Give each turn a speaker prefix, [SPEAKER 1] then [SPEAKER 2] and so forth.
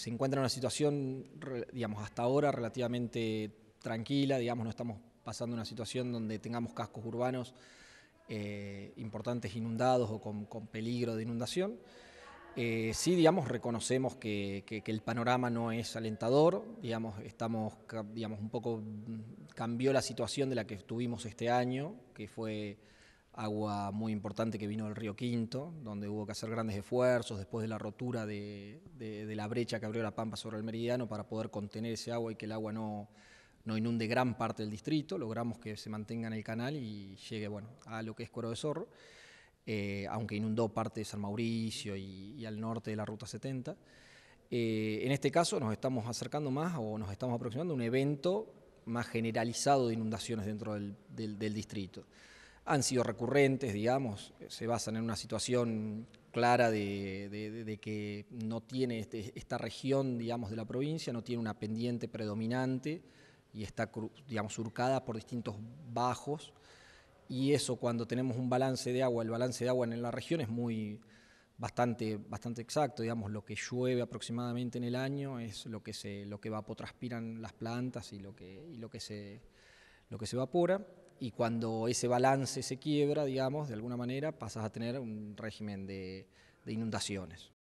[SPEAKER 1] se encuentra en una situación, digamos, hasta ahora relativamente tranquila, digamos, no estamos pasando una situación donde tengamos cascos urbanos eh, importantes inundados o con, peligro de inundación. Eh, sí, digamos, reconocemos que, que, el panorama no es alentador, digamos, estamos, digamos, un poco mm, cambió la situación de la que tuvimos este año, que fue agua muy importante que vino del río Quinto, donde hubo que hacer grandes esfuerzos después de la rotura de, la brecha que abrió la Pampa sobre el meridiano para poder contener ese agua y que el agua no, inunde gran parte del distrito, logramos que se mantenga en el canal y llegue a lo que es Cuero de Zorro, eh, aunque inundó parte de San Mauricio y, al norte de la Ruta 70. Eh, en este caso nos estamos acercando más o nos estamos aproximando a un evento más generalizado de inundaciones dentro del distrito han sido recurrentes, digamos, se basan en una situación clara de, que no tiene este, esta región, digamos, de la provincia, no tiene una pendiente predominante y está, digamos, surcada por distintos bajos. Y eso cuando tenemos un balance de agua, el balance de agua en la región es muy bastante, bastante exacto, digamos, lo que llueve aproximadamente en el año es lo que se, lo que evapotranspiran las plantas y lo que, y lo que se lo que se evapora y cuando ese balance se quiebra, digamos, de alguna manera pasas a tener un régimen de, de inundaciones.